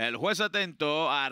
El juez atento. a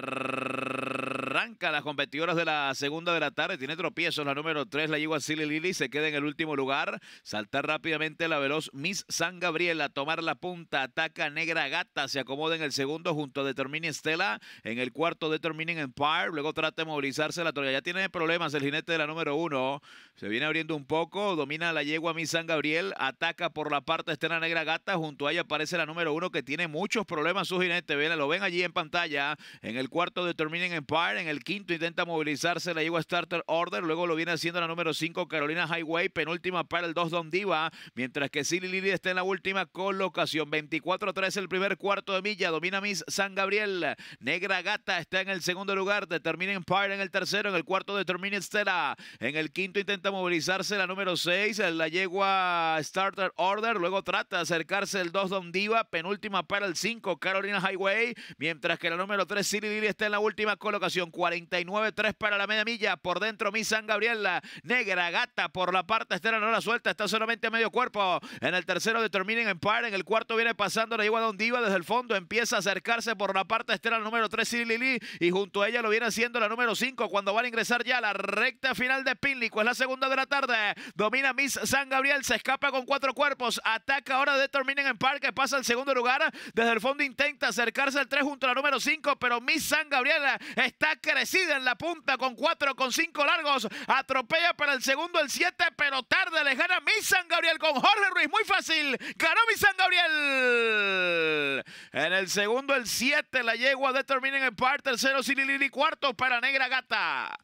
Arranca las competidoras de la segunda de la tarde. Tiene tropiezos la número 3, la yegua Silly lily Se queda en el último lugar. Saltar rápidamente la veloz Miss San gabriel a Tomar la punta. Ataca Negra Gata. Se acomoda en el segundo junto a Determining Stella. En el cuarto Determining Empire. Luego trata de movilizarse la torre. Ya tiene problemas el jinete de la número 1. Se viene abriendo un poco. Domina la yegua Miss San Gabriel. Ataca por la parte externa Negra Gata. Junto a ella aparece la número 1 que tiene muchos problemas su jinete. lo ven allí en pantalla. En el cuarto Determining Empire en el quinto intenta movilizarse la yegua Starter Order, luego lo viene haciendo la número 5 Carolina Highway, penúltima para el 2 Don Diva, mientras que Silly Lily está en la última colocación, 24-3 el primer cuarto de milla, domina Miss San Gabriel, Negra Gata está en el segundo lugar, Determine Empire en el tercero, en el cuarto Determine Stella, en el quinto intenta movilizarse la número 6, la yegua Starter Order, luego trata de acercarse el 2 Don Diva, penúltima para el 5 Carolina Highway, mientras que la número 3 Silly Lily está en la última colocación, 49-3 para la media milla. Por dentro, Miss San Gabriela. Negra Gata por la parte externa no la suelta. Está solamente a medio cuerpo. En el tercero determinen Empire, En el cuarto viene pasando la Igua Don Diva desde el fondo. Empieza a acercarse por la parte externa número 3 Siri Lili. Y junto a ella lo viene haciendo la número 5 cuando van a ingresar ya a la recta final de Pinlico. Es la segunda de la tarde. Domina Miss San Gabriel. Se escapa con cuatro cuerpos. Ataca ahora determinen Empire que pasa al segundo lugar. Desde el fondo intenta acercarse al 3 junto a la número 5. Pero Miss San Gabriel está crecida en la punta con cuatro, con cinco largos. Atropella para el segundo el 7, pero tarde le gana mi San Gabriel con Jorge Ruiz. Muy fácil. Ganó mi San Gabriel. En el segundo el 7, la yegua determina en el par. Tercero Sililili. Cuarto para Negra Gata.